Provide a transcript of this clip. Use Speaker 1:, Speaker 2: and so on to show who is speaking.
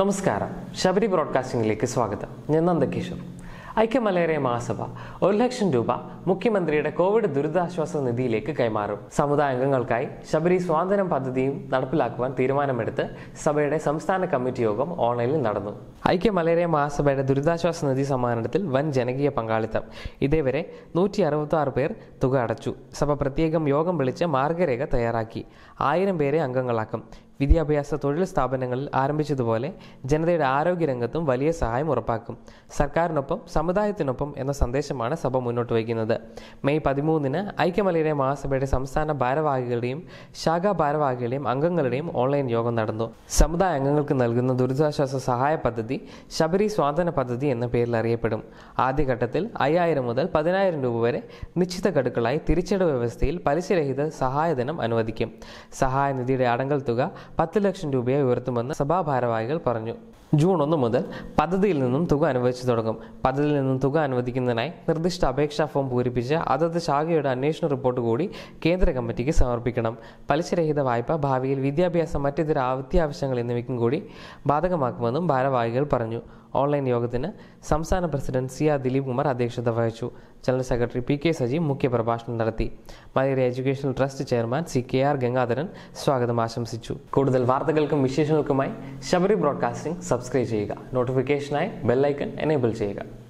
Speaker 1: നമസ്കാരം ശബരി ബ്രോഡ്കാസ്റ്റിംഗിലേക്ക് സ്വാഗതം ഞാൻ നന്ദകിഷോർ ഐക്യമലേറിയ മഹാസഭ ഒരു ലക്ഷം രൂപ മുഖ്യമന്ത്രിയുടെ കോവിഡ് ദുരിതാശ്വാസ നിധിയിലേക്ക് കൈമാറും സമുദായ അംഗങ്ങൾക്കായി ശബരി സ്വാതന്ത്ര്യം പദ്ധതിയും നടപ്പിലാക്കുവാൻ തീരുമാനമെടുത്ത് സഭയുടെ സംസ്ഥാന കമ്മിറ്റി യോഗം ഓൺലൈനിൽ നടന്നു ഐക്യമലേറിയ മഹാസഭയുടെ ദുരിതാശ്വാസ നിധി സമ്മാനത്തിൽ വൻ ജനകീയ പങ്കാളിത്തം ഇതേവരെ നൂറ്റി അറുപത്തി പേർ തുക അടച്ചു സഭ പ്രത്യേകം യോഗം വിളിച്ച് മാർഗരേഖ തയ്യാറാക്കി ആയിരം പേരെ അംഗങ്ങളാക്കും വിദ്യാഭ്യാസ തൊഴിൽ സ്ഥാപനങ്ങളിൽ ആരംഭിച്ചതുപോലെ ജനതയുടെ ആരോഗ്യരംഗത്തും വലിയ സഹായം ഉറപ്പാക്കും സർക്കാരിനൊപ്പം സമുദായത്തിനൊപ്പം എന്ന സന്ദേശമാണ് സഭ മുന്നോട്ട് വയ്ക്കുന്നത് മെയ് പതിമൂന്നിന് ഐക്യമലയിലെ മഹാസഭയുടെ സംസ്ഥാന ഭാരവാഹികളുടെയും ശാഖാ ഭാരവാഹികളുടെയും അംഗങ്ങളുടെയും ഓൺലൈൻ യോഗം നടന്നു സമുദായ അംഗങ്ങൾക്ക് നൽകുന്ന ദുരിതാശ്വാസ സഹായ പദ്ധതി ശബരി സ്വാതന പദ്ധതി എന്ന പേരിൽ അറിയപ്പെടും ആദ്യഘട്ടത്തിൽ അയ്യായിരം മുതൽ പതിനായിരം രൂപ വരെ നിശ്ചിത ഘടുക്കളായി തിരിച്ചടവ് വ്യവസ്ഥയിൽ പലിശരഹിത സഹായധനം അനുവദിക്കും സഹായനിധിയുടെ അടങ്കൽ തുക പത്ത് ലക്ഷം രൂപയായി ഉയർത്തുമെന്ന് സഭാഭാരവാഹികൾ പറഞ്ഞു ജൂൺ ഒന്ന് മുതൽ പദ്ധതിയിൽ നിന്നും തുക അനുവദിച്ചു തുടങ്ങും പദ്ധതിയിൽ നിന്നും തുക അനുവദിക്കുന്നതിനായി നിർദ്ദിഷ്ട അപേക്ഷാ ഫോം പൂരിപ്പിച്ച് അതത് ശാഖയുടെ അന്വേഷണ റിപ്പോർട്ട് കൂടി കേന്ദ്ര കമ്മിറ്റിക്ക് സമർപ്പിക്കണം പലിശരഹിത വായ്പ ഭാവിയിൽ വിദ്യാഭ്യാസം മറ്റിതര അത്യാവശ്യങ്ങൾ എന്നിവയ്ക്കും കൂടി ബാധകമാക്കുമെന്നും ഭാരവാഹികൾ പറഞ്ഞു ഓൺലൈൻ യോഗത്തിന് സംസ്ഥാന president C R Dileep Kumar അധ്യക്ഷത വഹിച്ചു general secretary P K Saji മുഖ്യപ്രഭാഷണം നടത്തി Malayali educational trust chairman C K R Gangadharan സ്വാഗതം ആശംസിച്ചു കൂടുതൽ വാർത്തകൾക്കും വിശേഷങ്ങൾക്കുമായി ശബരി ബ്രോഡ്കാസ്റ്റിംഗ് സബ്സ്ക്രൈബ് ചെയ്യുക നോട്ടിഫിക്കേഷനായി ബെല്ലൈക്കൺ എനേബിൾ ചെയ്യുക